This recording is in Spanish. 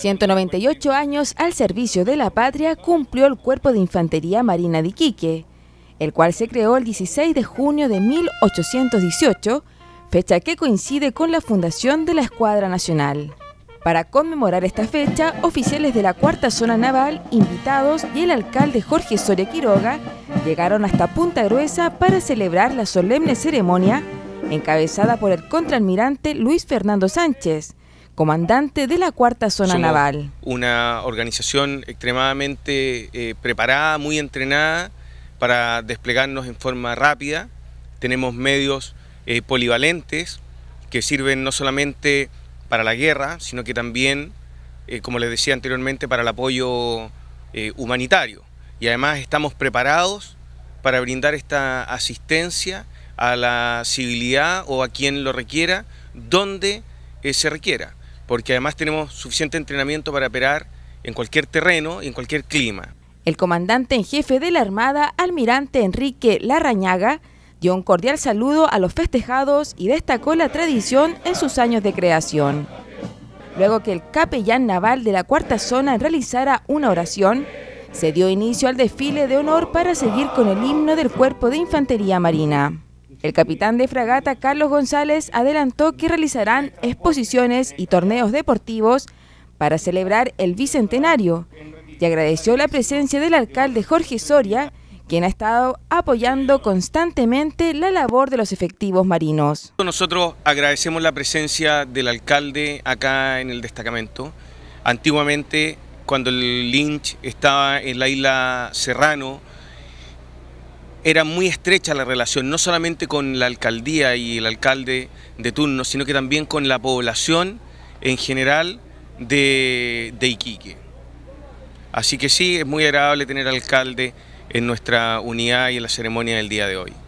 198 años al servicio de la patria cumplió el Cuerpo de Infantería Marina de Iquique, el cual se creó el 16 de junio de 1818, fecha que coincide con la fundación de la Escuadra Nacional. Para conmemorar esta fecha, oficiales de la Cuarta Zona Naval, invitados y el alcalde Jorge Soria Quiroga llegaron hasta Punta Gruesa para celebrar la solemne ceremonia encabezada por el contraalmirante Luis Fernando Sánchez, comandante de la Cuarta Zona Naval. Una organización extremadamente eh, preparada, muy entrenada para desplegarnos en forma rápida. Tenemos medios eh, polivalentes que sirven no solamente para la guerra, sino que también, eh, como les decía anteriormente, para el apoyo humanitario. Y además estamos preparados para brindar esta asistencia a la civilidad o a quien lo requiera, donde se requiera porque además tenemos suficiente entrenamiento para operar en cualquier terreno y en cualquier clima. El comandante en jefe de la Armada, almirante Enrique Larrañaga, dio un cordial saludo a los festejados y destacó la tradición en sus años de creación. Luego que el capellán naval de la cuarta zona realizara una oración, se dio inicio al desfile de honor para seguir con el himno del Cuerpo de Infantería Marina. El capitán de fragata Carlos González adelantó que realizarán exposiciones y torneos deportivos para celebrar el Bicentenario y agradeció la presencia del alcalde Jorge Soria, quien ha estado apoyando constantemente la labor de los efectivos marinos. Nosotros agradecemos la presencia del alcalde acá en el destacamento. Antiguamente, cuando el Lynch estaba en la isla Serrano, era muy estrecha la relación, no solamente con la alcaldía y el alcalde de turno, sino que también con la población en general de, Iquique. Así que sí, es muy agradable tener alcalde en nuestra unidad y en la ceremonia del día de hoy.